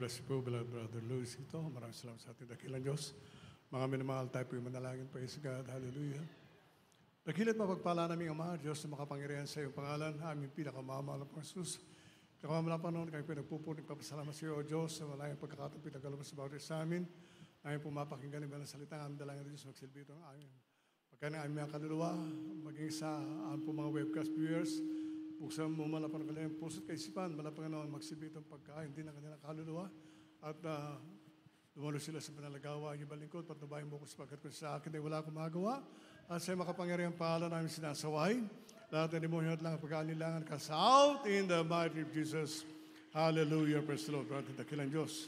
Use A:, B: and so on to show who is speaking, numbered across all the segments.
A: bless you po, beloved brother Louis ito. Maraming salamat sa ating dakilang Diyos. Mga minamahal tayo po yung manalangin. Praise God. Hallelujah. Dakilat mapagpala namin, Ama, Diyos na makapangyarihan sa iyong pangalan, aming pinakamamahal ng Jesus. Kakamala pa noon, kami pinagpupunin, papasalamat sa iyo, O Diyos, sa malayang pagkakataon, pinagalaman sa bawat sa amin. Ngayon po mapakinggan ng salita ng aming dalangin, Diyos, magsilbito ng aming. Pagka ng aming mga kaluluwa, maging sa aming mga webcast viewers, Buksan mo malapang ang kanilang puso't kaisipan, malapang ang magsibit ang pagkain din ng kanilang kaluluwa at uh, ah, Dumalo sila sa panalagawa ang ibalingkod, patnubayan mo ko sapagkat kung sa akin ay wala akong magawa. At sa makapangyarihan pala namin sinasaway, lahat ng demonyo at lang pagkanilangan ka sa out in the mighty of Jesus. Hallelujah, praise the Lord. Brother, dakilang Diyos.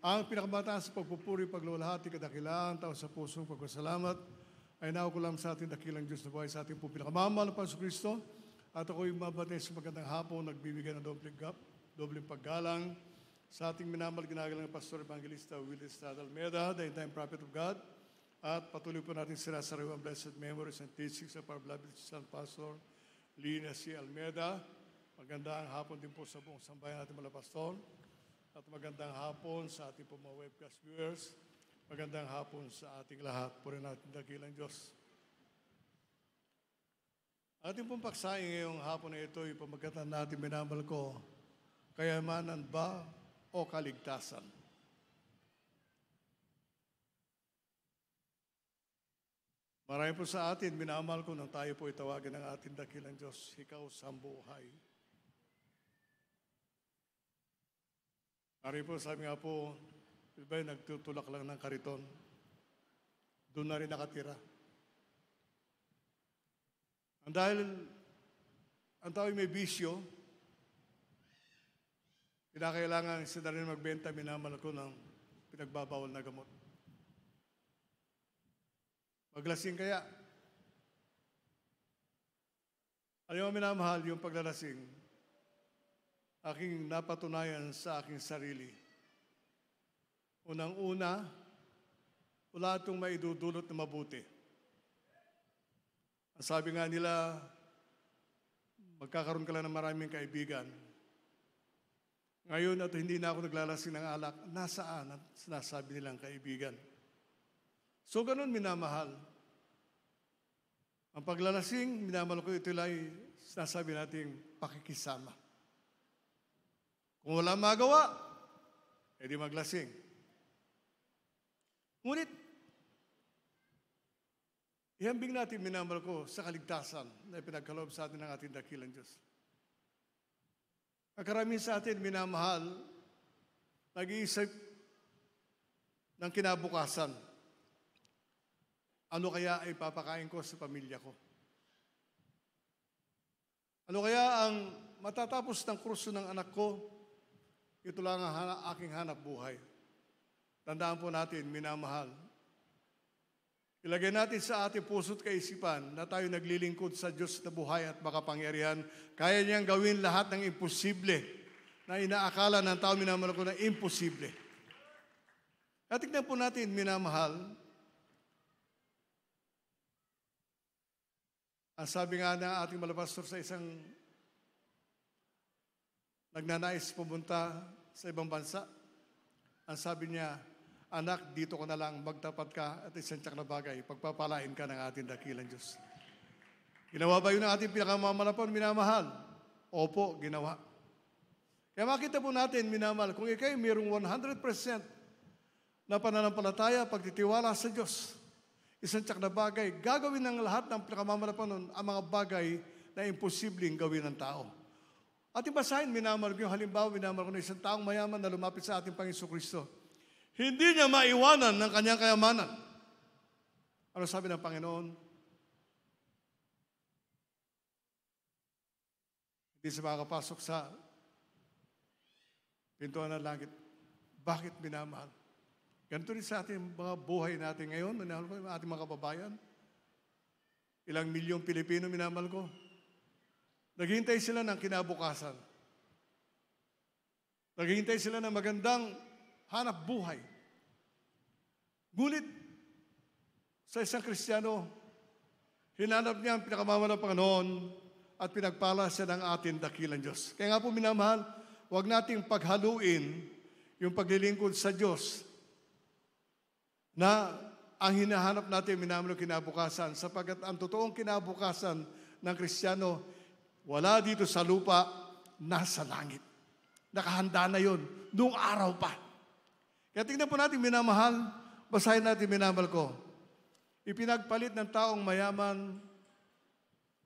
A: Ang pinakabataas sa pagpupuri, paglulahati, kadakilaan, tao sa puso, pagkasalamat, ay naukulam sa ating dakilang Diyos na buhay sa ating po pinakamamahal na Panginoon Kristo. At ako'y mabatay sa magandang hapon, nagbibigay ng dobleng, gap, dobleng paggalang sa ating minamahal ginagalang Pastor Evangelista Will Estrada Almeida, the time prophet of God. At patuloy po natin sinasarayo ang blessed memories and teachings of our beloved San Pastor Lina C. Almeida. Magandang hapon din po sa buong sambayan natin mga pastor. At magandang hapon sa ating po mga webcast viewers. Magandang hapon sa ating lahat. Puri natin dakilang Diyos. Ating pong paksayin ngayong hapon na ito ay pamagkatan natin binabal ko, kayamanan ba o kaligtasan? Marami po sa atin, minamal ko nang tayo po itawagin ng ating dakilang Diyos, Ikaw sambuhay. Marami po, sabi nga po, iba nagtutulak lang ng kariton. Doon na rin nakatira dahil ang tao may bisyo, kinakailangan sila rin magbenta, minamahal ko ng pinagbabawal na gamot. Maglasing kaya. Alam mo, minamahal yung paglalasing, aking napatunayan sa aking sarili. Unang-una, wala itong maidudulot na mabuti sabi nga nila, magkakaroon ka lang ng maraming kaibigan. Ngayon at hindi na ako naglalasing ng alak, nasaan at sinasabi nilang kaibigan. So ganun minamahal. Ang paglalasing, minamahal ko ito ay sinasabi natin pakikisama. Kung wala magawa, edi maglasing. Ngunit Ihambing natin, minamal ko, sa kaligtasan na ipinagkaloob sa atin ng ating dakilang Diyos. Ang sa atin, minamahal, nag-iisip ng kinabukasan. Ano kaya ay papakain ko sa pamilya ko? Ano kaya ang matatapos ng kurso ng anak ko? Ito lang ang aking hanap buhay. Tandaan po natin, minamahal, Ilagay natin sa ating puso't kaisipan na tayo naglilingkod sa Diyos na buhay at makapangyarihan. Kaya niyang gawin lahat ng imposible na inaakala ng tao minamahal ko na imposible. At tignan po natin, minamahal, ang sabi nga ng ating malapastor sa isang nagnanais pumunta sa ibang bansa, ang sabi niya, Anak, dito ko na lang magtapat ka at isang tsak na bagay. Pagpapalain ka ng ating dakilang Diyos. Ginawa ba yun ang ating pinakamamalapon, minamahal? Opo, ginawa. Kaya makita po natin, minamahal, kung ikay mayroong 100% na pananampalataya, pagtitiwala sa Diyos, isang tsak na bagay, gagawin ng lahat ng pinakamamalapon nun, ang mga bagay na imposibleng gawin ng tao. At ibasahin, minamahal ko yung halimbawa, minamahal ko ng isang taong mayaman na lumapit sa ating Panginoon Kristo. Hindi niya maiwanan ng kanyang kayamanan. Ano sabi ng Panginoon? Hindi siya makakapasok sa pintuan ng langit. Bakit minamahal? Ganito rin sa ating mga buhay natin ngayon, minamahal ko yung ating mga kababayan. Ilang milyong Pilipino minamahal ko. Naghihintay sila ng kinabukasan. Naghihintay sila ng magandang hanap buhay. Ngunit sa isang Kristiyano, hinanap niya ang pinakamamahal ng Panginoon at pinagpala siya ng ating dakilang Diyos. Kaya nga po minamahal, huwag nating paghaluin yung paglilingkod sa Diyos na ang hinahanap natin minamalo kinabukasan sapagkat ang totoong kinabukasan ng Kristiyano wala dito sa lupa, nasa langit. Nakahanda na yon noong araw pa. Kaya tingnan po natin, minamahal, Basahin natin, minamal ko. Ipinagpalit ng taong mayaman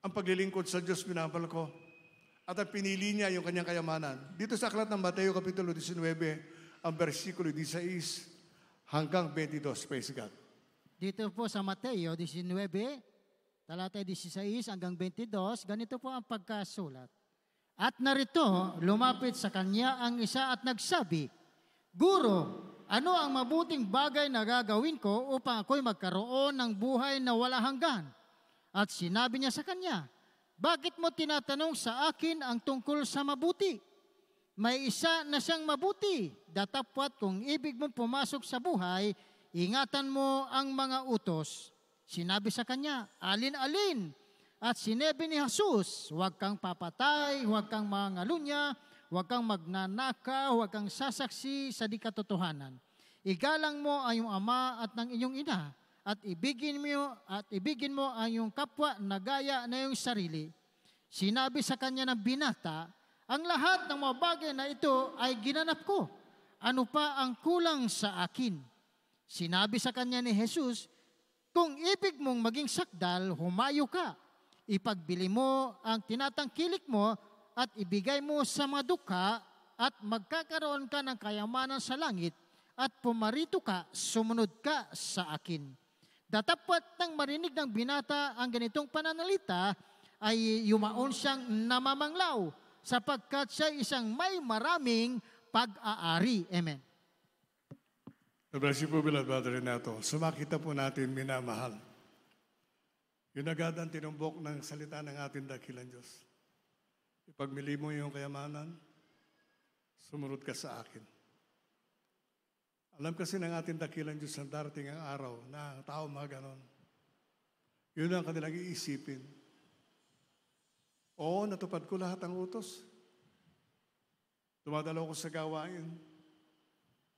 A: ang paglilingkod sa Diyos, minamal ko. At ang pinili niya yung kanyang kayamanan. Dito sa aklat ng Mateo, Kapitulo 19, ang versikulo 16 hanggang 22, praise God.
B: Dito po sa Mateo 19, talata 16 hanggang 22, ganito po ang pagkasulat. At narito, lumapit sa kanya ang isa at nagsabi, Guro, ano ang mabuting bagay na gagawin ko upang ako'y magkaroon ng buhay na wala hanggan? At sinabi niya sa kanya, Bakit mo tinatanong sa akin ang tungkol sa mabuti? May isa na siyang mabuti. Datapwat kung ibig mong pumasok sa buhay, ingatan mo ang mga utos. Sinabi sa kanya, alin-alin. At sinabi ni Jesus, huwag kang papatay, huwag kang mangalunya, Huwag kang magnanaka, huwag kang sasaksi sa di katotohanan. Igalang mo ang iyong ama at ng inyong ina, at ibigin mo at ibigin mo ang iyong kapwa na gaya na iyong sarili. Sinabi sa kanya ng binata, ang lahat ng mga bagay na ito ay ginanap ko. Ano pa ang kulang sa akin? Sinabi sa kanya ni Jesus, kung ibig mong maging sakdal, humayo ka. Ipagbili mo ang tinatangkilik mo at ibigay mo sa mga maduka at magkakaroon ka ng kayamanan sa langit at pumarito ka, sumunod ka sa akin. Datapat nang marinig ng binata ang ganitong pananalita, ay yumaon siyang namamanglaw sapagkat siya isang may maraming pag-aari. Amen.
A: Bless po, Bilal Brother Renato. Sumakita po natin, minamahal. Yun agad ang tinumbok ng salita ng ating dakilan Diyos. Ipagmili mo yung kayamanan, sumunod ka sa akin. Alam kasi ng ating dakilang Diyos na darating ang araw na tao mga ganon. Yun ang kanilang iisipin. Oo, natupad ko lahat ng utos. Tumadalo ako sa gawain.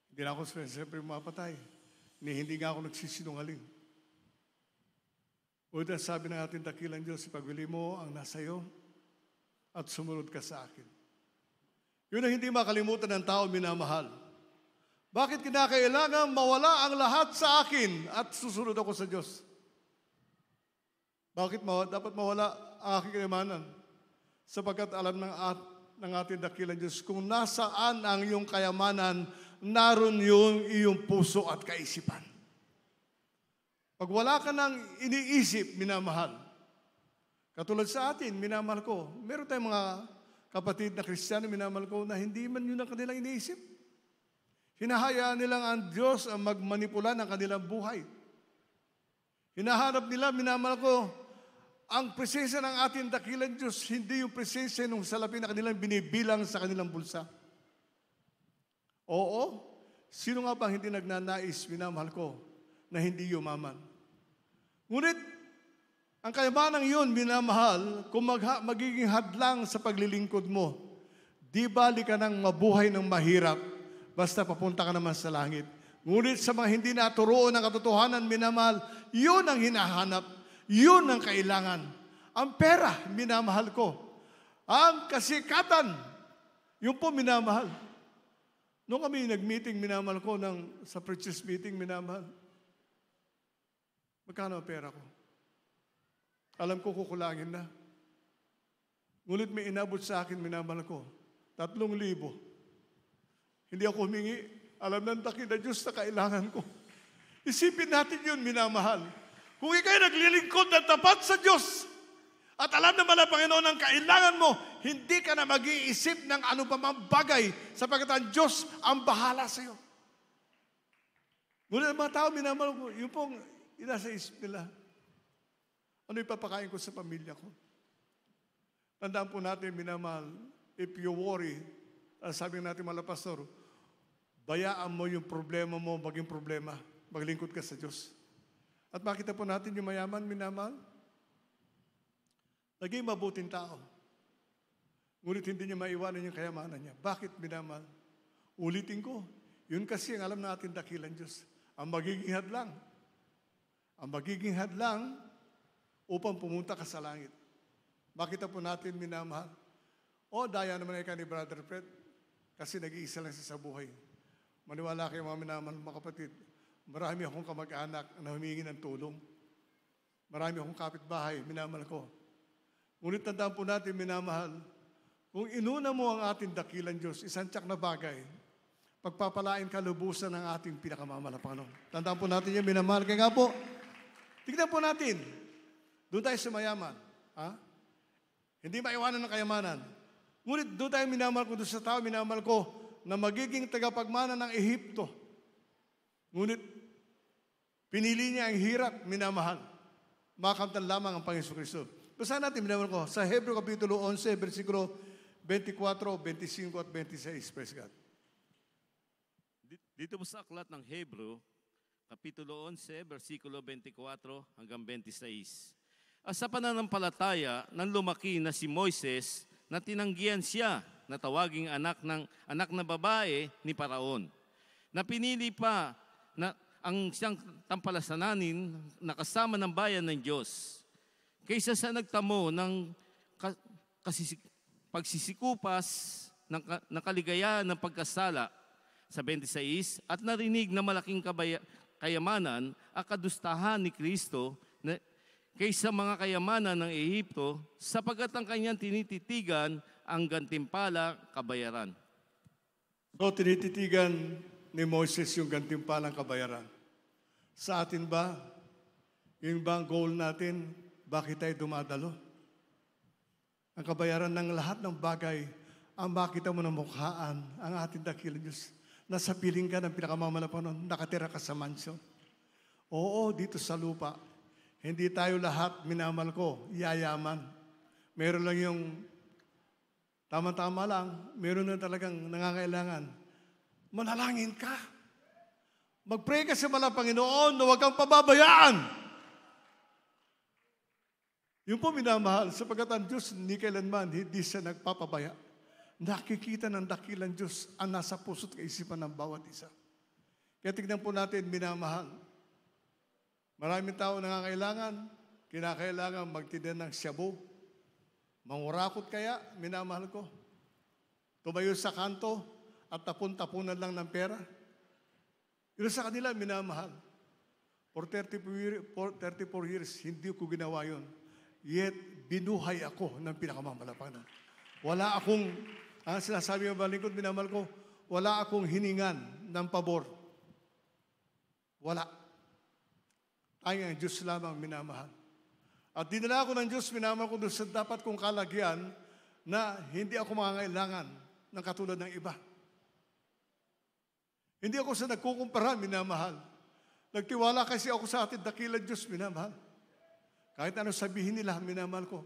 A: Hindi na ako siyempre mapatay. Ni hindi nga ako nagsisinungaling. O na sabi ng ating dakilang Diyos, ipagbili mo ang nasa iyo at sumunod ka sa akin. Yun ang hindi makalimutan ng tao minamahal. Bakit kinakailangan mawala ang lahat sa akin at susunod ako sa Diyos? Bakit ma- dapat mawala ang aking kayamanan? Sapagkat alam ng, at- ng ating dakilang Diyos, kung nasaan ang iyong kayamanan, naroon yung iyong puso at kaisipan. Pag wala ka ng iniisip, minamahal. Katulad sa atin, minamahal ko. Meron tayong mga kapatid na kristyano, minamahal ko, na hindi man yun ang kanilang iniisip. Hinahayaan nilang ang Diyos ang magmanipula ng kanilang buhay. Hinahanap nila, minamal ko, ang presensya ng ating dakilang Diyos, hindi yung presensya ng salapin na kanilang binibilang sa kanilang bulsa. Oo, sino nga bang hindi nagnanais, minamahal ko, na hindi yumaman? Ngunit, ang kayamanang yun, minamahal, kung magha- magiging hadlang sa paglilingkod mo, di bali ka ng mabuhay ng mahirap, basta papunta ka naman sa langit. Ngunit sa mga hindi naturoon ng katotohanan, minamahal, yun ang hinahanap, yun ang kailangan. Ang pera, minamahal ko. Ang kasikatan, yun po minamahal. Noong kami nag-meeting, minamahal ko ng, sa purchase meeting, minamahal. Magkano ang pera ko? Alam ko kukulangin na. Ngunit may inabot sa akin, minamahal ko. Tatlong libo. Hindi ako humingi. Alam ng dakila Diyos na kailangan ko. Isipin natin yun, minamahal. Kung ikay naglilingkod na tapat sa Diyos, at alam naman ang Panginoon ang kailangan mo, hindi ka na mag-iisip ng ano pa mang bagay sapagkat ang Diyos ang bahala sa iyo. Ngunit ang mga tao, minamahal ko, yun pong inasa isip nila. Ano ipapakain ko sa pamilya ko? Tandaan po natin, minamahal, if you worry, uh, sabi natin mga pastor, Bayaan mo yung problema mo, maging problema. Maglingkod ka sa Diyos. At makita po natin yung mayaman, minamahal. Naging mabuting tao. Ngunit hindi niya maiwanan yung kayamanan niya. Bakit minamahal? Ulitin ko. Yun kasi ang alam natin dakilan Diyos. Ang magiging hadlang. Ang magiging hadlang upang pumunta ka sa langit. Makita po natin, minamahal. O, daya naman ay ka ni Brother Fred kasi nag-iisa lang siya sa buhay. Maniwala kayo mga minaman, mga kapatid, marami akong kamag-anak na humingi ng tulong. Marami akong kapitbahay, minamahal ko. Ngunit tandaan po natin, minamahal, kung inuna mo ang ating dakilan Diyos, isang tsak na bagay, pagpapalain ka lubusan ng ating pinakamamahal na Panginoon. Tandaan po natin yan, minamahal. Kaya nga po, tignan po natin, doon tayo sa mayaman. Ha? Hindi maiwanan ng kayamanan. Ngunit doon tayo minamahal ko doon sa tao, minamahal ko, na magiging tagapagmana ng Ehipto. Ngunit, pinili niya ang hirap, minamahal. Makamtan lamang ang Panginoon Kristo. Basahin natin, minamahal ko, sa Hebrew Kapitulo 11, versikulo 24, 25 at 26. Praise God.
C: Dito po sa aklat ng Hebrew, Kapitulo 11, versikulo 24 hanggang 26. At sa pananampalataya ng lumaki na si Moises na tinanggihan siya na tawaging anak ng anak na babae ni Paraon. Na pinili pa na ang siyang tampalasananin na kasama ng bayan ng Diyos. Kaysa sa nagtamo ng ka, kasisik, pagsisikupas ng, ka, ng kaligayahan ng pagkasala sa 26 at narinig na malaking kabaya, kayamanan at kadustahan ni Kristo na, kaysa mga kayamanan ng Ehipto sapagkat ang kanyang tinititigan ang gantimpala kabayaran. So tinititigan ni
A: Moses yung gantimpalang kabayaran. Sa atin ba, Yung ba goal natin? Bakit tayo dumadalo? Ang kabayaran ng lahat ng bagay, ang makita mo ng mukhaan, ang ating dakilang Diyos. Nasa piling ka ng pinakamamalapanon, nakatira ka sa mansyon. Oo, dito sa lupa. Hindi tayo lahat minamal ko, yayaman. Meron lang yung Tama-tama lang, meron na talagang nangangailangan. Manalangin ka. Mag-pray ka sa mala, Panginoon, na huwag kang pababayaan. Yung po minamahal, sapagkat ang Diyos ni kailanman, hindi siya nagpapabaya. Nakikita ng dakilang Diyos ang nasa puso't kaisipan ng bawat isa. Kaya tignan po natin, minamahal. Maraming tao nangangailangan, kinakailangan magtinda ng shabu, Mangurakot kaya, minamahal ko. Tumayo sa kanto at tapon-tapunan lang ng pera. Yun sa kanila, minamahal. For 34, for 34 years, hindi ko ginawa yun. Yet, binuhay ako ng pinakamamalapanan. Wala akong, ang sinasabi ng balingkod, minamahal ko, wala akong hiningan ng pabor. Wala. Ay ang Diyos lamang minamahal. At dinala ako ng Diyos, minama ko doon sa dapat kong kalagyan na hindi ako makangailangan ng katulad ng iba. Hindi ako sa nagkukumpara, minamahal. Nagtiwala kasi ako sa atin, dakilan Diyos, minamahal. Kahit ano sabihin nila, minamahal ko.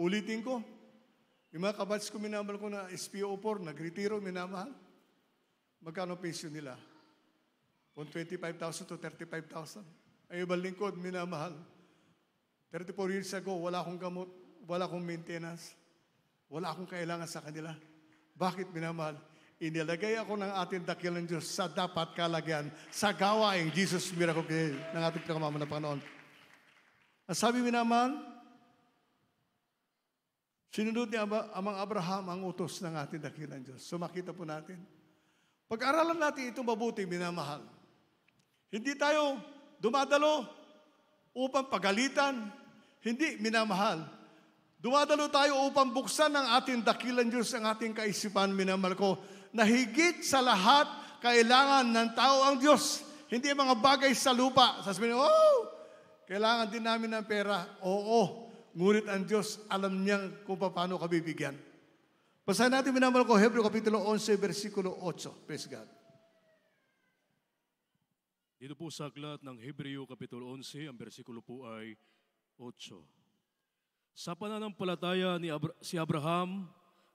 A: Ulitin ko, yung mga kabats ko, minamahal ko na SPO4, nagretiro, minamahal. Magkano pension nila? From 25,000 to 35,000. Ay, ibang lingkod, minamahal. 34 years ago, wala akong gamot, wala akong maintenance, wala akong kailangan sa kanila. Bakit minamahal? Inilagay ako ng ating dakilang Diyos sa dapat kalagyan, sa gawaing Jesus miracle ng ating pinakamaman na Panginoon. At sabi minamahal, sinunod ni Amang Abraham ang utos ng ating dakilang Diyos. So makita po natin, pag-aralan natin itong mabuti, minamahal. Hindi tayo dumadalo upang pagalitan, hindi minamahal. Dumadalo tayo upang buksan ng ating dakilan, Diyos, ang ating kaisipan, minamahal ko, na higit sa lahat kailangan ng tao ang Diyos. Hindi mga bagay sa lupa. Sasabihin, oh, kailangan din namin ng pera. Oo, ngunit ang Diyos, alam niyang kung paano ka bibigyan. Basahin natin minamahal ko Hebreo Kapitulo 11, versikulo 8. Praise God.
D: Dito po sa aklat ng Hebreo Kapitulo 11, ang versikulo po ay 8. Sa pananampalataya ni Abra- si Abraham,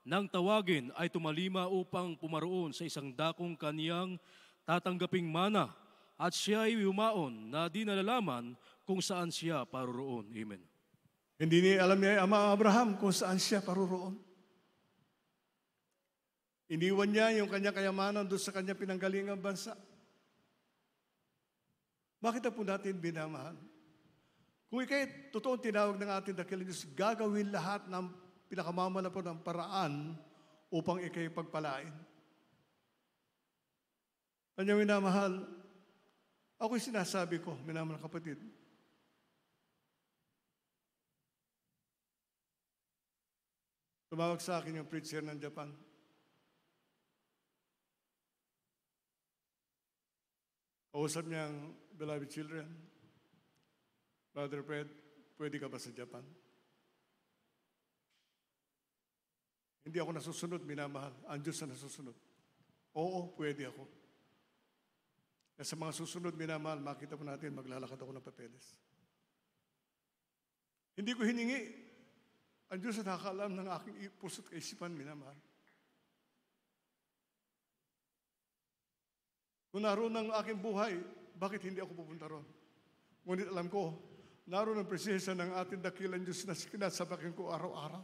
D: nang tawagin ay tumalima upang pumaroon sa isang dakong kaniyang tatanggaping mana at siya ay humaon na di nalalaman kung saan siya paroroon. Amen.
A: Hindi niya alam niya, Ama Abraham, kung saan siya paroroon. Iniwan niya yung kanyang kayamanan doon sa kanyang pinanggalingang bansa. Makita po natin binamahan. Kung ikay totoong tinawag ng ating dakila Diyos, gagawin lahat ng pinakamamalapon ng paraan upang ikay pagpalain. Kanyang minamahal, ako'y sinasabi ko, minamahal kapatid, Tumawag sa akin yung preacher ng Japan. Kausap niya ang beloved children. Brother Fred, pwede ka ba sa Japan? Hindi ako nasusunod, minamahal. Ang Diyos na nasusunod. Oo, pwede ako. At sa mga susunod, minamahal, makita po natin, maglalakad ako ng papeles. Hindi ko hiningi. Ang Diyos na nakakaalam ng aking puso at kaisipan, minamahal. Kung naroon ng aking buhay, bakit hindi ako pupunta roon? Ngunit alam ko, Naroon ang presensya ng ating dakilan Diyos na sinasabakin ko araw-araw.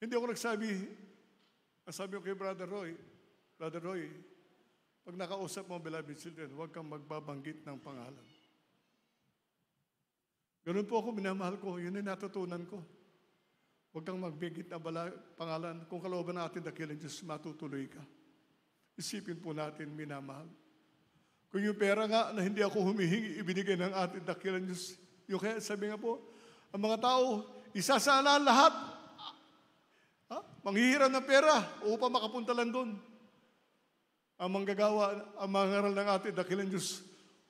A: Hindi ako nagsabi, ang sabi ko kay Brother Roy, Brother Roy, pag nakausap mo beloved children, huwag kang magbabanggit ng pangalan. Ganun po ako, minamahal ko, yun ang natutunan ko. Huwag kang magbigit na bala, pangalan. Kung kalooban natin dakilan Diyos, matutuloy ka. Isipin po natin, minamahal. Kung yung pera nga na hindi ako humihingi, ibinigay ng ating dakilan Diyos. Yung kaya sabi nga po, ang mga tao, isasala lahat. Ha? Manghihiram ng pera upang makapunta lang doon. Ang manggagawa, ang mangaral ng ating dakilan Diyos,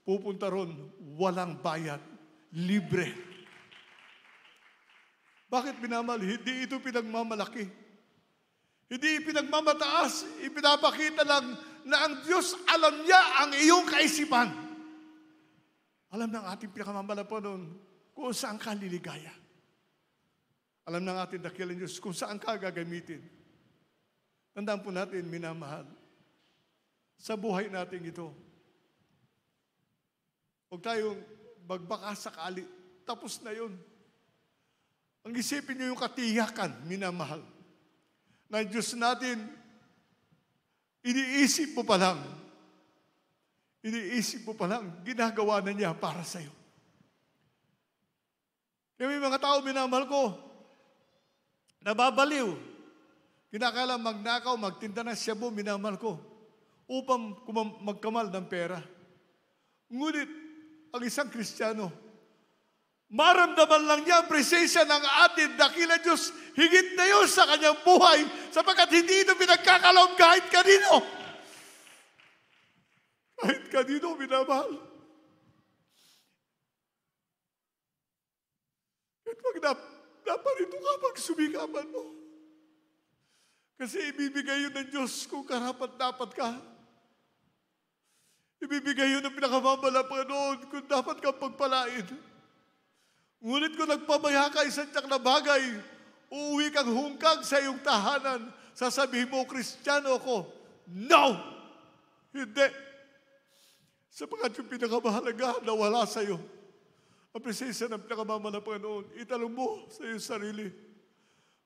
A: pupunta ron, walang bayad, libre. Bakit minamahal? Hindi ito pinagmamalaki. Hindi pinagmamataas, ipinapakita lang na ang Diyos alam niya ang iyong kaisipan. Alam ng ating pinakamamala po noon kung saan ka liligaya. Alam ng ating dakilang Diyos kung saan ka gagamitin. Tandaan po natin, minamahal, sa buhay natin ito, huwag tayong magbaka sakali, tapos na yun. Ang isipin niyo yung katiyakan, minamahal, na Diyos natin Iniisip mo pa lang. Iniisip mo pa lang. Ginagawa na niya para sa'yo. Kaya eh, may mga tao minamahal ko. Nababaliw. Kinakala magnakaw, magtinda ng shabu, minamahal ko. Upang magkamal ng pera. Ngunit, ang isang kristyano, Maramdaman lang niya ang presensya ng atin, dakila Diyos, higit na yun sa kanyang buhay, sapagkat hindi ito pinagkakalaom kahit kanino. Kahit kanino, minamahal. At wag na, naparito ka pag sumikaman mo. Kasi ibibigay yun ng Diyos kung karapat dapat ka. Ibibigay yun ng pinakamamala Panginoon kung dapat kang pagpalain. Ngunit kung nagpabaya ka isang tiyak na bagay, uuwi kang hungkag sa iyong tahanan, sasabihin mo, Kristiyano ko, No! Hindi. Sapagat yung pinakamahalaga na wala sa iyo, ang presensya ng pinakamama ng Panginoon, italong mo sa iyong sarili,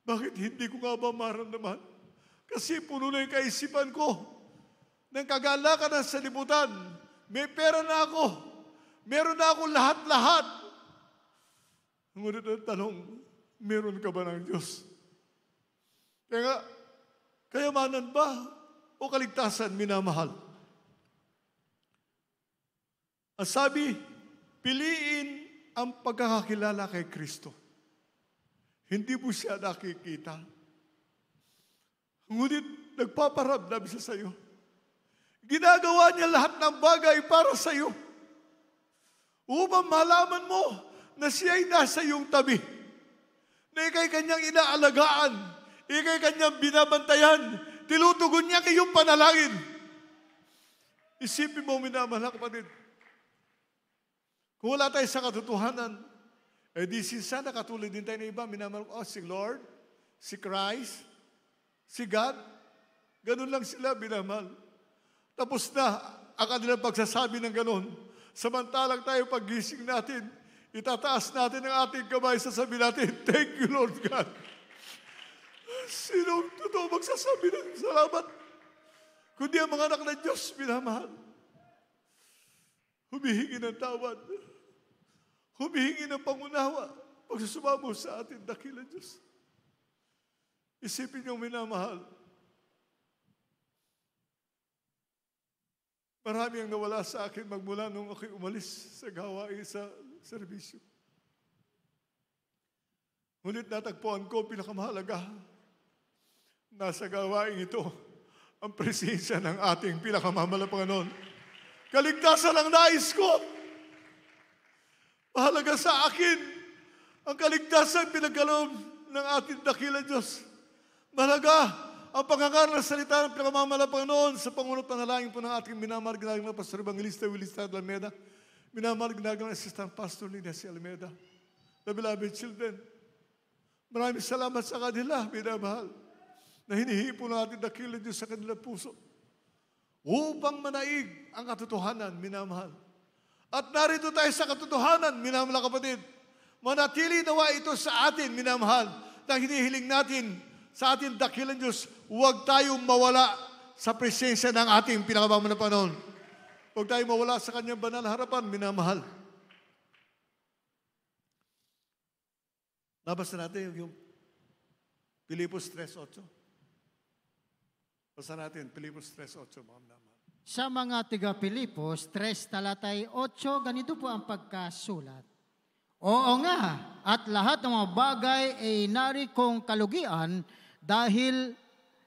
A: bakit hindi ko nga ba maramdaman? Kasi puno na yung kaisipan ko ng kagalakan ng salibutan. May pera na ako. Meron na ako lahat-lahat. Ngunit ang tanong, meron ka ba ng Diyos? Kaya nga, kayamanan ba o kaligtasan minamahal? Ang sabi, piliin ang pagkakakilala kay Kristo. Hindi mo siya nakikita. Ngunit nagpaparamdam siya sa iyo. Ginagawa niya lahat ng bagay para sa iyo. Upang malaman mo na siya'y nasa iyong tabi, na ikay kanyang inaalagaan, ikay kanyang binabantayan, tilutugon niya iyong panalangin. Isipin mo, minamahal kapatid, kung wala tayo sa katotohanan, eh di sinsan na katulad din tayo ng iba, minamahal ko, oh, si Lord, si Christ, si God, ganun lang sila binamahal. Tapos na ang kanilang pagsasabi ng ganun. Samantalang tayo pagising natin, Itataas natin ang ating kamay, sasabi natin, Thank you, Lord God. Sinong totoo magsasabi ng salamat? Kundi ang mga anak ng Diyos, minamahal. Humihingi ng tawad. Humihingi ng pangunawa. Pagsusumamo sa atin, dakilan Diyos. Isipin niyong minamahal. Marami ang nawala sa akin magmula nung ako'y umalis sa gawain sa serbisyo. Ngunit natagpuan ko, pinakamahalaga, nasa gawain ito, ang presensya ng ating pinakamamala Panginoon. Kaligtasan ang nais ko. Mahalaga sa akin ang kaligtasan pinagkalob ng ating dakila Diyos. Mahalaga ang pangangaral ng salita ng pinakamamala Panginoon sa Pangulo Panalangin po ng ating minamarginaling na Pastor Evangelista Willis Tad Almeda. Minamahal ginagawa ng Sister Pastor Lina si Alameda. The beloved children, maraming salamat sa kanila, minamahal, na hinihipo natin dakila Diyos sa kanilang puso upang manaig ang katotohanan, minamahal. At narito tayo sa katotohanan, minamahal kapatid. Manatili nawa ito sa atin, minamahal, na hinihiling natin sa atin, dakilan Diyos, huwag tayong mawala sa presensya ng ating na pinakamamanapanoon. Huwag tayo mawala sa kanyang banal harapan, minamahal. Nabasa natin yung Pilipos 3.8. Basa natin, Pilipos 3.8, mga minamahal.
B: Sa mga tiga Pilipos, 3 talatay 8, ganito po ang pagkasulat. Oo nga, at lahat ng mga bagay ay nari kong kalugian dahil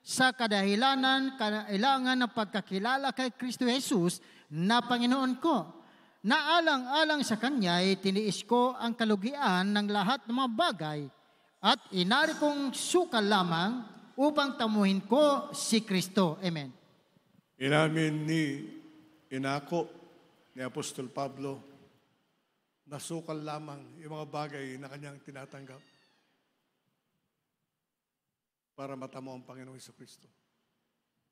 B: sa kadahilanan, kailangan ng pagkakilala kay Kristo Jesus na Panginoon ko. Naalang-alang sa Kanya ay tiniis ko ang kalugian ng lahat ng mga bagay at inari kong suka lamang upang tamuhin ko si Kristo. Amen.
A: Inamin ni Inako ni Apostol Pablo na suka lamang yung mga bagay na kanyang tinatanggap para matamo ang Panginoong Kristo.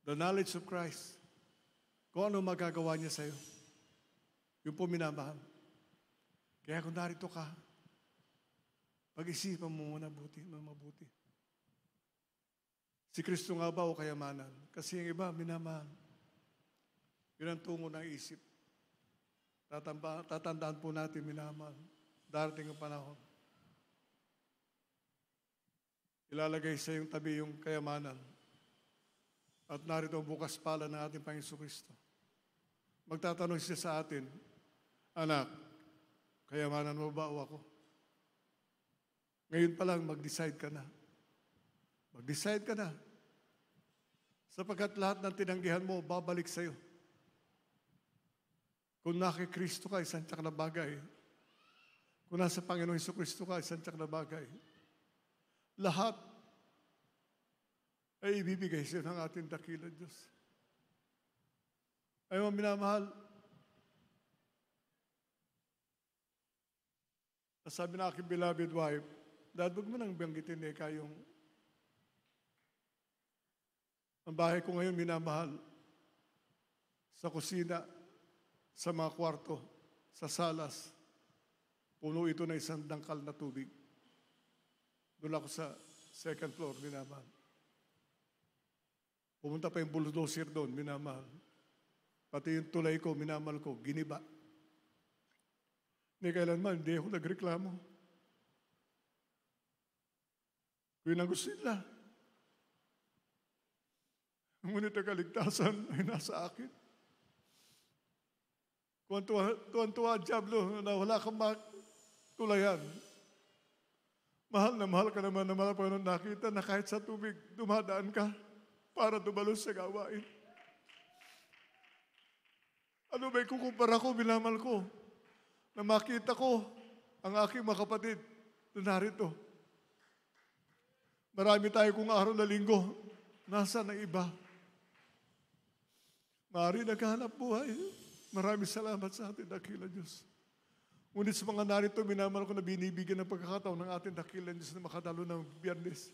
A: The knowledge of Christ kung ano magagawa niya sa'yo. Yung po minamahal. Kaya kung narito ka, pag-isipan mo muna buti, mabuti. Si Kristo nga ba o kayamanan? Kasi yung iba, minamahal. Yun ang tungo ng isip. Tatamba, tatandaan po natin, minamahal. Darating ang panahon. Ilalagay sa yung tabi yung kayamanan at narito ang bukas pala ng ating Panginoon Kristo. Magtatanong siya sa atin, Anak, kayamanan mo ba o ako? Ngayon pa lang, mag-decide ka na. Mag-decide ka na. Sapagkat lahat ng tinanggihan mo, babalik sa'yo. Kung Kristo ka, isang tsak na bagay. Kung nasa Panginoong Kristo ka, isang tsak na bagay. Lahat ay ibibigay sa'yo ng ating dakila, Diyos. Ayaw, minamahal. Sabi na aking beloved wife, Dad, huwag mo nang banggitin eh kayong ang bahay ko ngayon minamahal sa kusina, sa mga kwarto, sa salas. Puno ito ng isang dangkal na tubig. Doon ako sa second floor minamahal. Pumunta pa yung bulldozer doon, minamahal. Pati yung tulay ko, minamahal ko, giniba. Ni kailanman, hindi ako nagreklamo. Yun ang gusto nila. Ngunit ang kaligtasan ay nasa akin. Kung tuwan-tuwa, Diablo, na wala kang matulayan, mahal na mahal ka naman na malapanon nakita na kahit sa tubig, dumadaan ka para dumalos sa gawain. Ano ba kukumpara ko, minamahal ko, na makita ko ang aking mga kapatid na narito. Marami tayo kung araw na linggo, nasa na iba. Maari naghahanap buhay. Maraming salamat sa ating dakila Diyos. Ngunit sa mga narito, minamahal ko na binibigyan ng pagkakataon ng ating dakila Diyos na makadalo ng biyernes.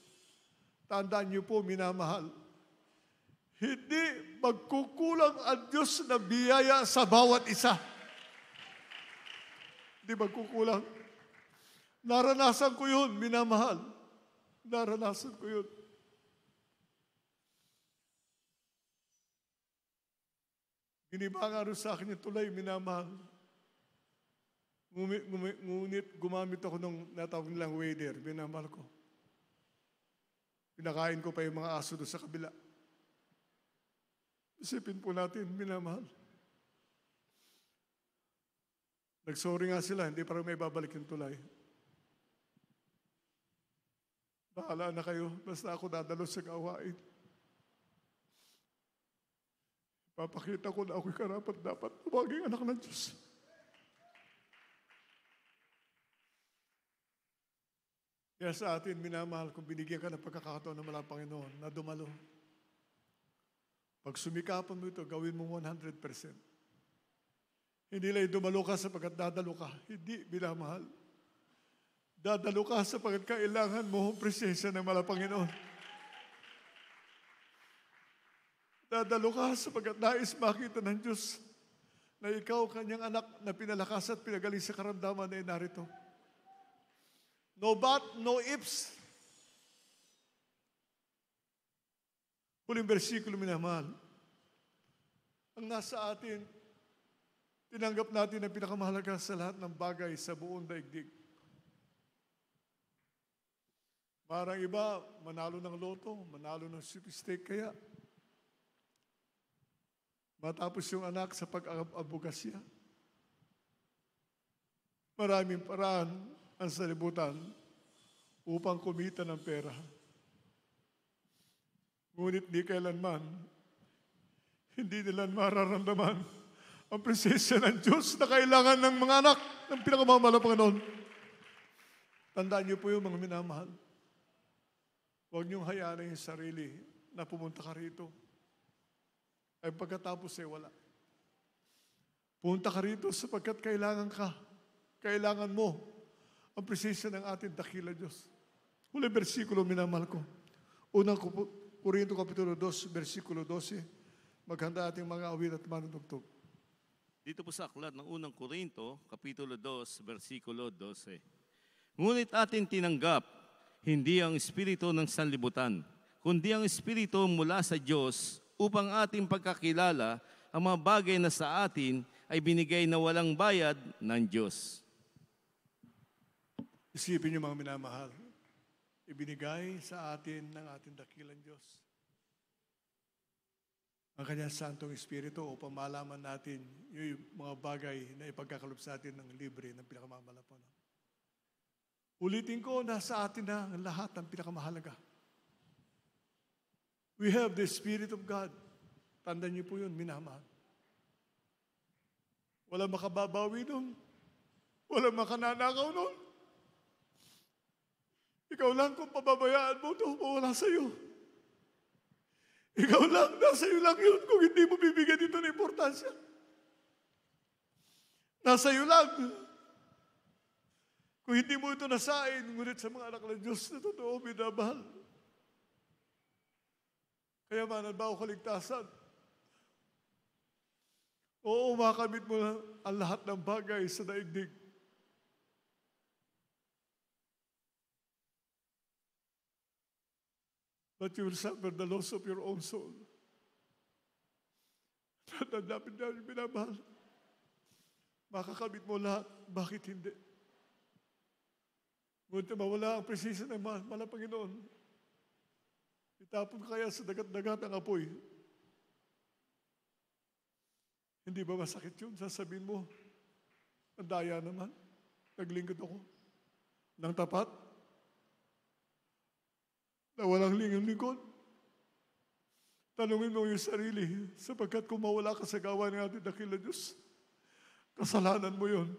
A: Tandaan niyo po, minamahal, hindi magkukulang ang Diyos na biyaya sa bawat isa. Hindi magkukulang. Naranasan ko yun, minamahal. Naranasan ko yun. Ginibangan rin sa akin yung tulay, minamahal. Ngumi, ngumi, ngunit gumamit ako ng natawag nilang weather, minamahal ko. Pinakain ko pa yung mga aso doon sa kabila. Isipin po natin, minamahal. Nagsorry nga sila, hindi parang may babalik yung tulay. Bahala na kayo, basta ako dadalo sa gawain. Papakita ko na ako'y karapat dapat tumaging anak ng Diyos. Kaya sa atin, minamahal, kung binigyan ka ng pagkakataon ng mga Panginoon na dumalo, pag sumikapan mo ito, gawin mo 100%. Hindi lang dumalo ka sapagkat dadalo ka. Hindi, binamahal. Dadalo ka sapagkat kailangan mo ang presensya ng malapanginoon. Dadalo ka sapagkat nais makita ng Diyos na ikaw, kanyang anak, na pinalakas at pinagaling sa karamdaman na narito. No but, no ifs, Huling bersikulo, minamahal. Ang nasa atin, tinanggap natin ang pinakamahalaga sa lahat ng bagay sa buong daigdig. Parang iba, manalo ng loto, manalo ng sweepstake kaya. Matapos yung anak sa pag-abogasya. Maraming paraan ang salibutan upang kumita ng pera. Ngunit di kailanman, hindi nila mararamdaman ang presensya ng Diyos na kailangan ng mga anak ng pinakamamahal ng Panginoon. Tandaan niyo po yung mga minamahal. Huwag niyong hayaan ang sarili na pumunta ka rito. Ay pagkatapos ay wala. Punta ka rito sapagkat kailangan ka. Kailangan mo ang presensya ng ating dakila Diyos. Huli bersikulo minamahal ko. Unang Corinto Kapitulo 2, versikulo 12. Maghanda ating mga awit at manunugtog.
C: Dito po sa aklat ng unang Corinto, Kapitulo 2, versikulo 12. Ngunit ating tinanggap, hindi ang Espiritu ng Sanlibutan, kundi ang Espiritu mula sa Diyos upang ating pagkakilala ang mga bagay na sa atin ay binigay na walang bayad ng Diyos.
A: Isipin niyo mga minamahal, ibinigay sa atin ng ating dakilang Diyos. Ang kanyang Santong Espiritu upang malaman natin yung mga bagay na ipagkakalob sa atin ng libre ng pinakamamalapunan. Ulitin ko na sa atin na ang lahat ng pinakamahalaga. We have the Spirit of God. Tandaan niyo po yun, minamahal. Wala makababawi nun. Wala makananakaw nun. Ikaw lang kung pababayaan mo, ito mawala iyo. Ikaw lang, nasa iyo lang yun kung hindi mo bibigyan dito ng importansya. Nasa iyo lang. Kung hindi mo ito nasain, ngunit sa mga anak ng Diyos na totoo, minamahal. Kaya man, ang ako kaligtasan? Oo, makamit mo ang lahat ng bagay sa daigdig. but you will suffer the loss of your own soul. Na dami na rin minamahal. Makakamit mo lahat, bakit hindi? Ngunit mawala ang presisya ng mahal, mahal Panginoon. Itapon kaya sa dagat-dagat ang apoy. Hindi ba masakit yun? Sasabihin mo, ang daya naman. Naglingkod ako. Nang tapat, na walang lingang lingkod. Tanungin mo yung sarili, sapagkat kung mawala ka sa gawa ng ating dakila Diyos, kasalanan mo yon.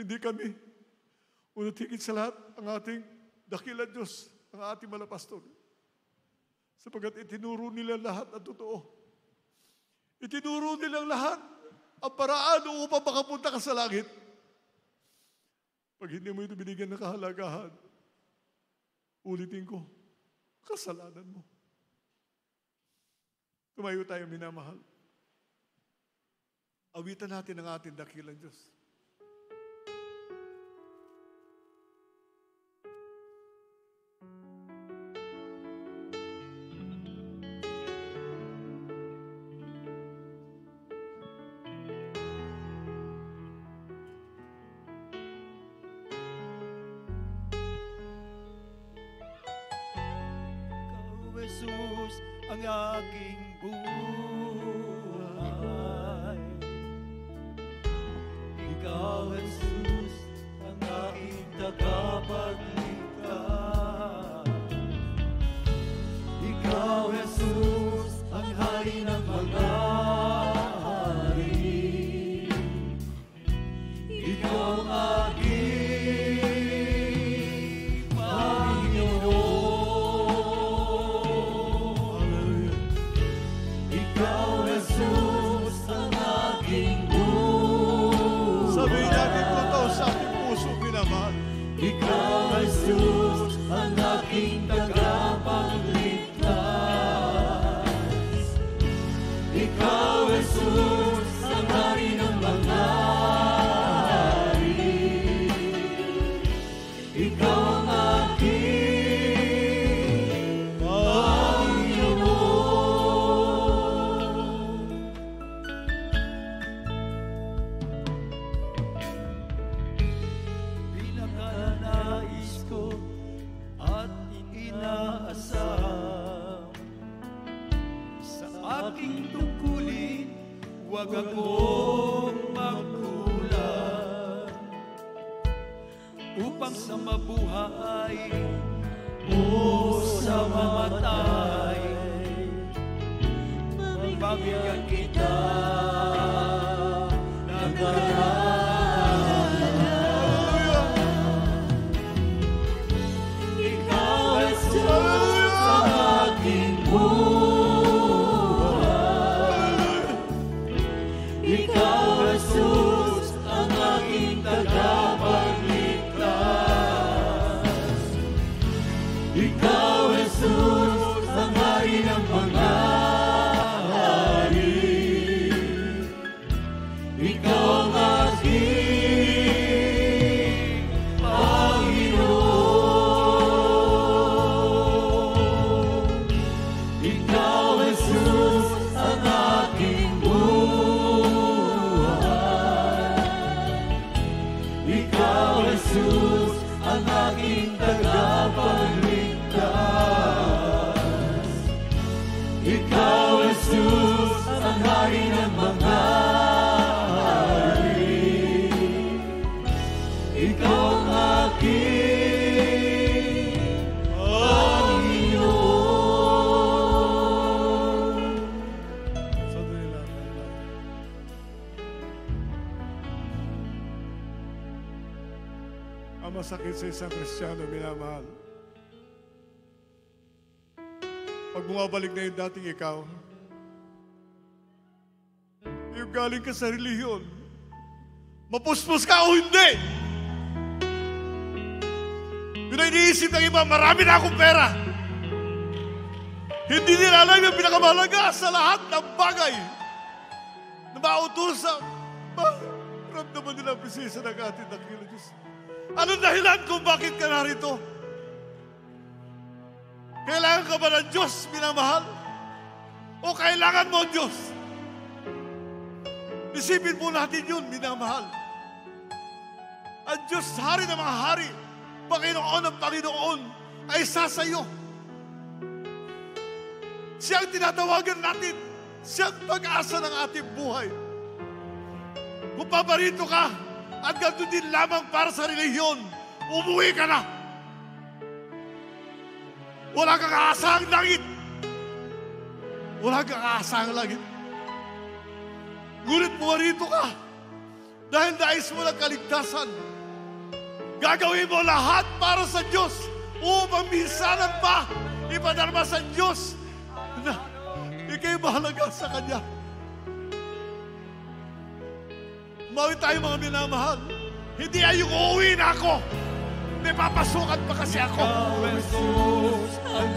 A: Hindi kami. Una't higit sa lahat, ang ating dakila Diyos, ang ating malapastor. Sapagkat itinuro nila lahat ang totoo. Itinuro nilang lahat ang paraan upang makapunta ka sa langit. Pag hindi mo ito binigyan ng kahalagahan, ulitin ko, kasalanan mo. Tumayo tayo, minamahal. Awitan natin ang ating dakilang Diyos.
E: ang aking buhay. kong magkulang upang sa mabuhay o sa mamatay mabigyan kita.
A: ang masakit sa isang kristyano, minamahal. Pag bumabalik na yung dating ikaw, yung galing ka sa reliyon, mapuspos ka o hindi! Yun ang iniisip ng iba, marami na akong pera. Hindi nila alam yung pinakamahalaga sa lahat ng bagay na mautusan. Ba, ramdaman nila ang presensya ng ating dakilang Diyos. Anong dahilan kung bakit ka narito? Kailangan ka ba ng Diyos, minamahal? O kailangan mo Diyos? Isipin mo natin yun, minamahal. Ang Diyos, hari ng mga hari, Panginoon ng Panginoon, ay isa sa iyo. Siyang tinatawagan natin. Siyang pag-asa ng ating buhay. Kung paparito ka, at ganito din lamang para sa relihiyon. Umuwi ka na! Wala kang aasang langit! Wala kang aasang langit! Ngunit rito ka dahil nais mo ng kaligtasan. Gagawin mo lahat para sa Diyos upang minsanan pa ipadarma sa Diyos na ikay mahalaga sa Kanya. Umawi tayo mga minamahal. Hindi ayong uuwi na ako. May papasukan pa kasi ako. Ikaw, Jesus,
E: ang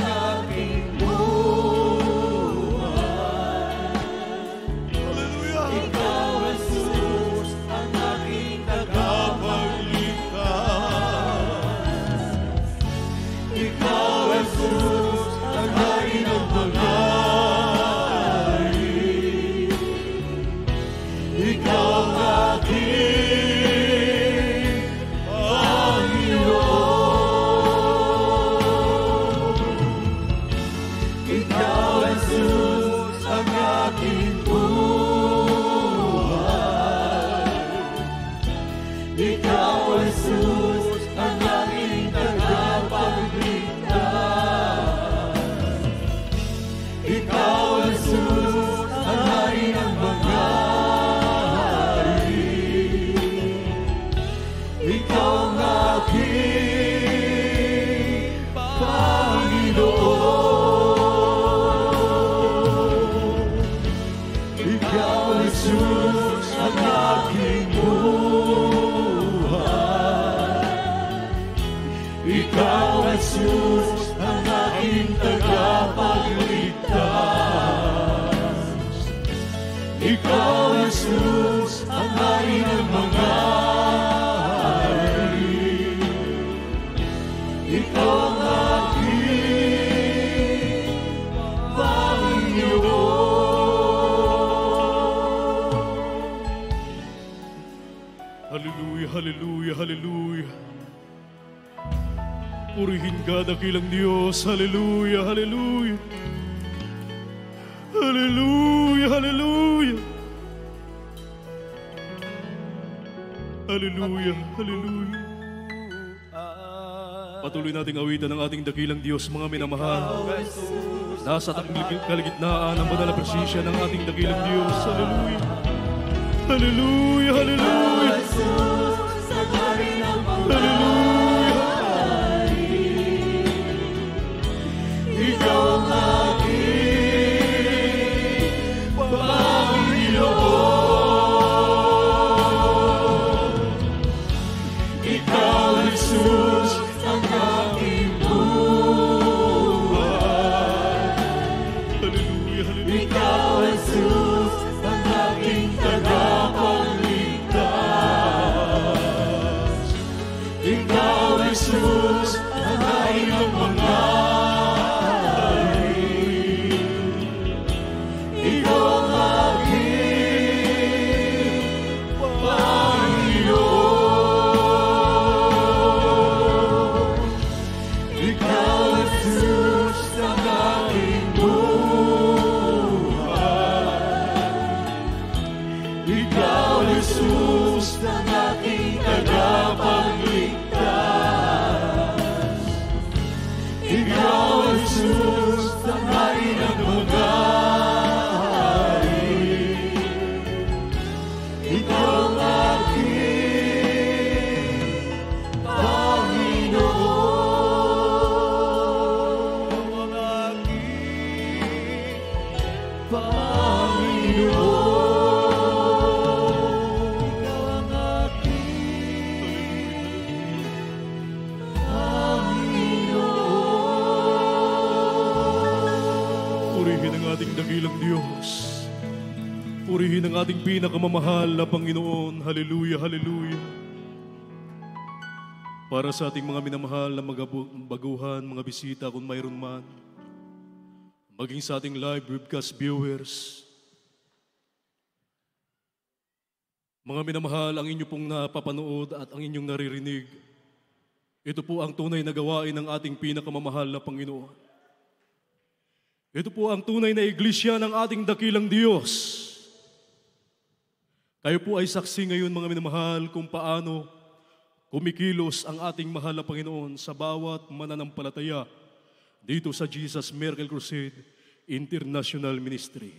D: Pagkadakilang Diyos, hallelujah, hallelujah. Hallelujah, hallelujah. Hallelujah, hallelujah. Patuloy nating awitan ang ating dakilang Diyos, mga minamahal. Nasa kaligitnaan ang banal na presensya ng ating dakilang Diyos. Hallelujah.
E: Hallelujah, hallelujah.
D: pinakamamahal na Panginoon. Hallelujah, hallelujah. Para sa ating mga minamahal na baguhan, mga bisita kung mayroon man, maging sa ating live webcast viewers, mga minamahal, ang inyo pong napapanood at ang inyong naririnig, ito po ang tunay na gawain ng ating pinakamamahal na Panginoon. Ito po ang tunay na iglesia ng ating dakilang Diyos. Diyos. Kayo po ay saksi ngayon mga minamahal kung paano kumikilos ang ating mahal na Panginoon sa bawat mananampalataya dito sa Jesus Miracle Crusade International Ministry.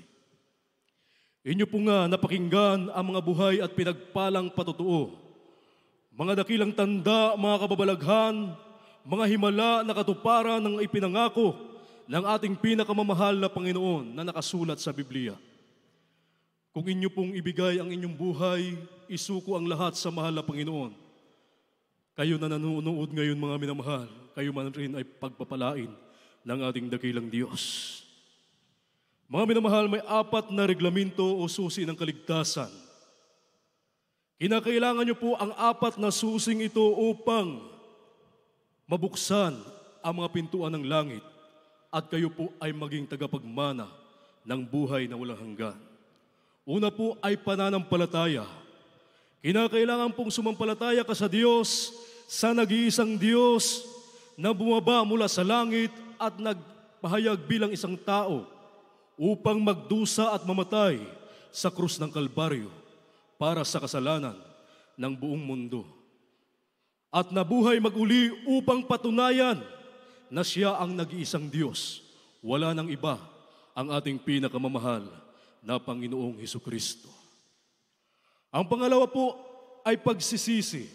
D: Inyo po nga napakinggan ang mga buhay at pinagpalang patotoo. Mga dakilang tanda, mga kababalaghan, mga himala na katuparan ng ipinangako ng ating pinakamamahal na Panginoon na nakasulat sa Biblia. Kung inyo pong ibigay ang inyong buhay, isuko ang lahat sa mahal na Panginoon. Kayo na nanonood ngayon mga minamahal, kayo man rin ay pagpapalain ng ating dakilang Diyos. Mga minamahal, may apat na reglamento o susi ng kaligtasan. Kinakailangan niyo po ang apat na susing ito upang mabuksan ang mga pintuan ng langit at kayo po ay maging tagapagmana ng buhay na walang hanggan. Una po ay pananampalataya. Kinakailangan pong sumampalataya ka sa Diyos, sa nag-iisang Diyos na bumaba mula sa langit at nagpahayag bilang isang tao upang magdusa at mamatay sa krus ng Kalbaryo para sa kasalanan ng buong mundo. At nabuhay maguli upang patunayan na siya ang nag-iisang Diyos. Wala nang iba ang ating pinakamamahal na Panginoong Heso Kristo. Ang pangalawa po ay pagsisisi.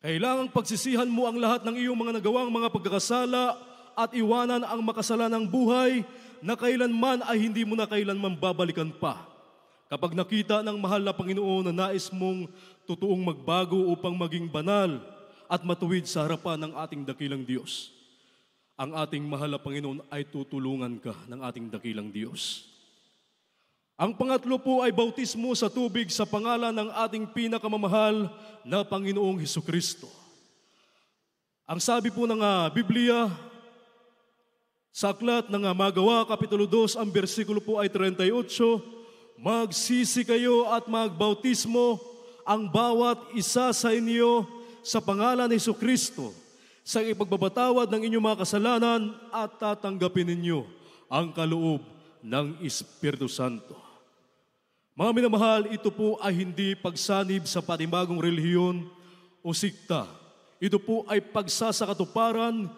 D: Kailangan pagsisihan mo ang lahat ng iyong mga nagawang mga pagkakasala at iwanan ang makasalanang buhay na kailanman ay hindi mo na kailanman babalikan pa. Kapag nakita ng mahal na Panginoon na nais mong totoong magbago upang maging banal at matuwid sa harapan ng ating dakilang Diyos, ang ating mahal na Panginoon ay tutulungan ka ng ating dakilang Diyos. Ang pangatlo po ay bautismo sa tubig sa pangalan ng ating pinakamamahal na Panginoong Heso Kristo. Ang sabi po ng uh, Biblia, sa aklat ng uh, Magawa, Kapitulo 2, ang bersikulo po ay 38, Magsisi kayo at magbautismo ang bawat isa sa inyo sa pangalan ni Heso Kristo sa ipagbabatawad ng inyong mga kasalanan at tatanggapin ninyo ang kaloob ng Espiritu Santo. Mga minamahal, ito po ay hindi pagsanib sa panibagong relihiyon o sikta. Ito po ay pagsasakatuparan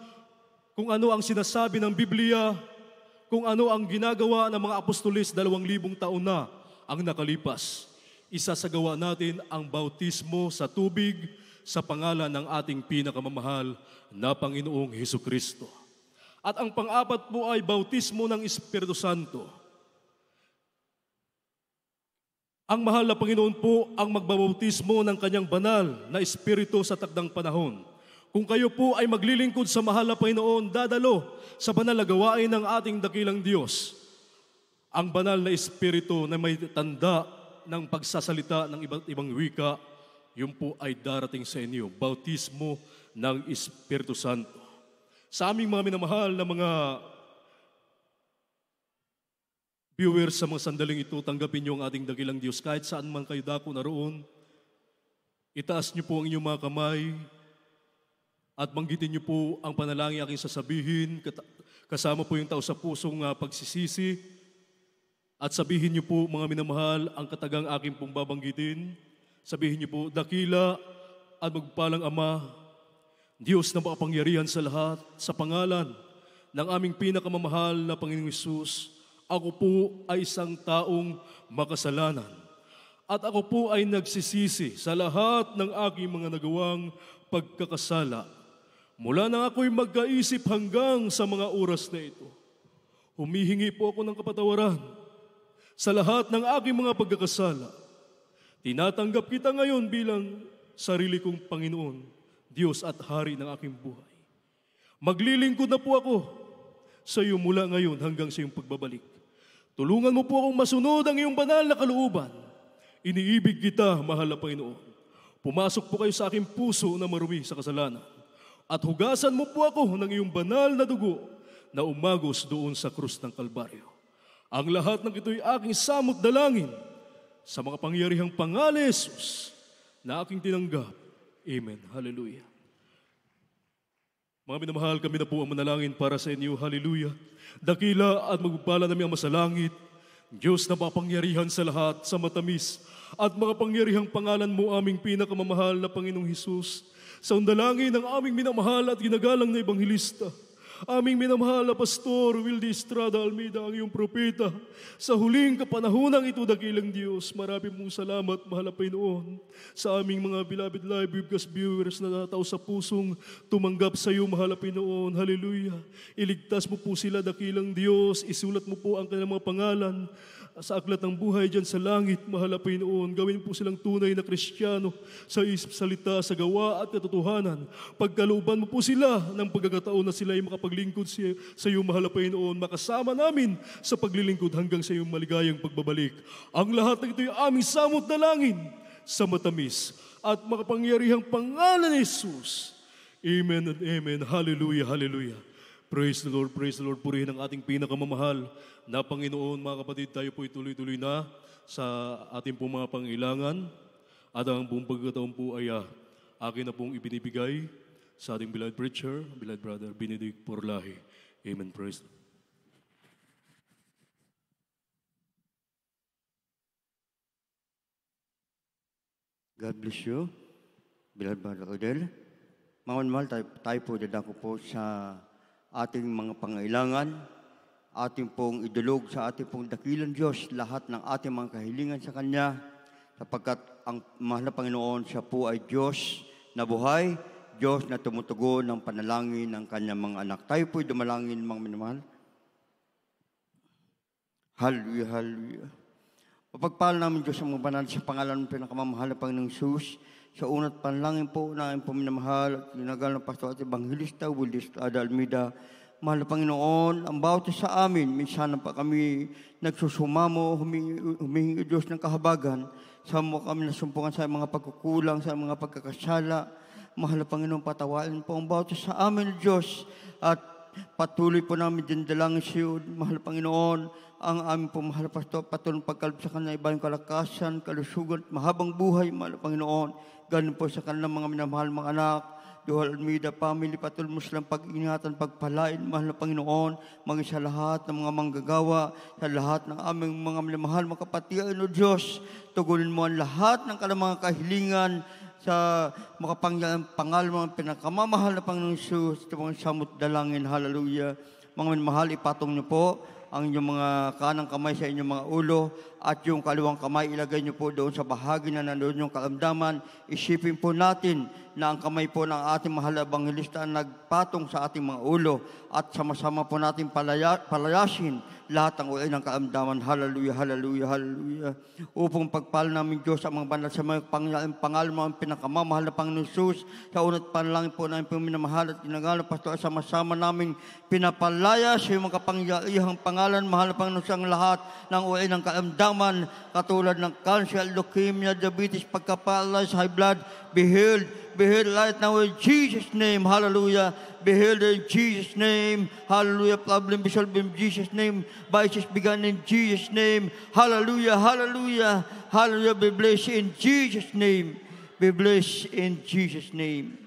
D: kung ano ang sinasabi ng Biblia, kung ano ang ginagawa ng mga apostolis dalawang libong taon na ang nakalipas. Isasagawa natin ang bautismo sa tubig sa pangalan ng ating pinakamamahal na Panginoong Heso Kristo. At ang pang-apat po ay bautismo ng Espiritu Santo ang mahal na Panginoon po ang magbabautismo ng kanyang banal na espiritu sa takdang panahon. Kung kayo po ay maglilingkod sa mahal na Panginoon, dadalo sa banal na gawain ng ating dakilang Diyos. Ang banal na espiritu na may tanda ng pagsasalita ng iba't ibang wika, yun po ay darating sa inyo, bautismo ng Espiritu Santo. Sa aming mga minamahal na mga Viewers, sa mga sandaling ito, tanggapin niyo ang ating dakilang Diyos kahit saan man kayo dako naroon. Itaas niyo po ang inyong mga kamay at banggitin niyo po ang panalangin aking sasabihin kasama po yung tao sa pusong uh, pagsisisi at sabihin niyo po mga minamahal ang katagang aking pong babanggitin. Sabihin niyo po, dakila at magpalang Ama, Diyos na makapangyarihan sa lahat, sa pangalan ng aming pinakamamahal na Panginoong Isus, ako po ay isang taong makasalanan. At ako po ay nagsisisi sa lahat ng aking mga nagawang pagkakasala. Mula nang ako'y magkaisip hanggang sa mga oras na ito, humihingi po ako ng kapatawaran sa lahat ng aking mga pagkakasala. Tinatanggap kita ngayon bilang sarili kong Panginoon, Diyos at Hari ng aking buhay. Maglilingkod na po ako sa iyo mula ngayon hanggang sa iyong pagbabalik. Tulungan mo po akong masunod ang iyong banal na kalooban. Iniibig kita, mahal na Panginoon. Pumasok po kayo sa aking puso na marumi sa kasalanan. At hugasan mo po ako ng iyong banal na dugo na umagos doon sa krus ng Kalbaryo. Ang lahat ng ito'y aking samot dalangin sa mga pangyarihang pangalan, Jesus, na aking tinanggap. Amen. Hallelujah. Mga minamahal, kami na po ang manalangin para sa inyo. Hallelujah. Dakila at magpala namin ang masalangit. Diyos na mapangyarihan sa lahat, sa matamis, at makapangyarihang pangalan mo aming pinakamamahal na Panginoong Hesus, sa undalangin ng aming minamahal at ginagalang na Ebanghilista, Aming minamahal na Pastor Wilde Estrada Almeida, ang iyong propeta. Sa huling kapanahonang ito, dakilang Diyos, marami mong salamat, mahal na Panginoon, sa aming mga beloved live webcast viewers na natao sa pusong tumanggap sa iyo, mahal na Panginoon. Hallelujah. Iligtas mo po sila, dakilang Diyos. Isulat mo po ang kanilang mga pangalan sa aklat ng buhay dyan sa langit, mahal na Panginoon, gawin po silang tunay na Kristiyano sa isip, salita, sa gawa at katotohanan. Pagkaluban mo po sila ng pagkakataon na sila ay makapaglingkod sa, sa iyo, mahal Panginoon, makasama namin sa paglilingkod hanggang sa iyong maligayang pagbabalik. Ang lahat ng ito ay aming samot na langin sa matamis at makapangyarihang pangalan ni Jesus. Amen and amen. Hallelujah, hallelujah. Praise the Lord, praise the Lord. Purihin ang ating pinakamamahal na Panginoon mga kapatid tayo po ituloy-tuloy na sa ating pong mga pangailangan at ang buong pagkataon po ay uh, akin na pong ibinibigay sa ating beloved preacher, beloved brother Benedict Porlahi. Amen. Praise
F: God bless you. Beloved Brother Odell. Mga mahal, tayo, tayo po dadako po sa ating mga pangailangan ating pong idulog sa ating pong dakilang Diyos lahat ng ating mga kahilingan sa Kanya sapagkat ang mahal na Panginoon siya po ay Diyos na buhay, Diyos na tumutugon ng panalangin ng Kanyang mga anak. Tayo po'y dumalangin mga minamahal. Hallelujah, hallelujah. Mapagpala namin Diyos ang mga banal sa pangalan ng pinakamamahal na Panginoong Jesus. Sa unat panlangin po na aming puminamahal at ginagal ng Pastor at Ebanghilista Willis Adalmida, Almida, Mahal na Panginoon, ang bawat sa amin, minsan pa kami nagsusumamo, humihingi humingi Diyos ng kahabagan, sa mo kami nasumpungan sa mga pagkukulang, sa mga pagkakasala. Mahal na Panginoon, patawain po ang bawat sa amin, Diyos, at patuloy po namin dinalangin sa iyo, mahal Panginoon, ang aming pumahal pasto, patuloy pagkalap sa kanya, iba yung kalakasan, kalusugan, mahabang buhay, mahal na Panginoon. Ganun po sa kanilang mga minamahal mga anak, Duhal Almida Family Patulmos lang pag-ingatan, pagpalain, mahal na Panginoon, maging sa lahat ng mga manggagawa, sa lahat ng aming mga mahal, mga kapatian, O Diyos, tugunin mo ang lahat ng kalamang kahilingan, sa makapangyayang pangalan ng pinakamamahal na Panginoon Jesus, ito mga samot dalangin, hallelujah. Mga minamahal, ipatong niyo po ang inyong mga kanang kamay sa inyong mga ulo at yung kaliwang kamay ilagay niyo po doon sa bahagi na nanood yung karamdaman. Isipin po natin na ang kamay po ng ating mahal ebanghilista nagpatong sa ating mga ulo at sama-sama po natin palaya, palayasin lahat ng uri ng karamdaman. Hallelujah, hallelujah, hallelujah. Upong pagpal namin Diyos ang mga banal sa mga pangyayang pangalan mo ang pinakamamahal na Panginoon Jesus. Sa unat panalangin po namin puminamahal at ginagalo, Pastor, sama-sama namin pinapalaya sa iyong mga kapangyayang pangalan, mahal na Panginoon sa lahat ng uri ng karamdaman karamdaman katulad ng cancer, leukemia, diabetes, pagka-paralyzed, high blood, be healed, be healed right now in Jesus' name. Hallelujah. Be healed in Jesus' name. Hallelujah. Problem be solved in Jesus' name. Vices begun in Jesus' name. Hallelujah. Hallelujah. Hallelujah. Be blessed in Jesus' name. Be blessed in Jesus' name.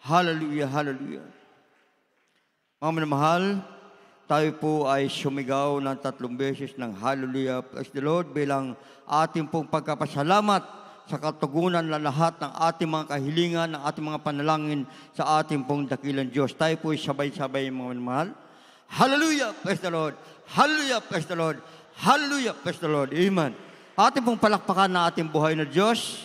F: Hallelujah. Hallelujah. Mga mahal, tayo po ay sumigaw ng tatlong beses ng Hallelujah Praise the Lord bilang ating pong pagkapasalamat sa katugunan na lahat ng ating mga kahilingan, ng ating mga panalangin sa ating pong dakilan Diyos. Tayo po ay sabay-sabay mga mahal. Hallelujah Praise the Lord! Hallelujah Praise the Lord! Hallelujah Praise the Lord! Amen. Ating pong palakpakan na ating buhay na Diyos.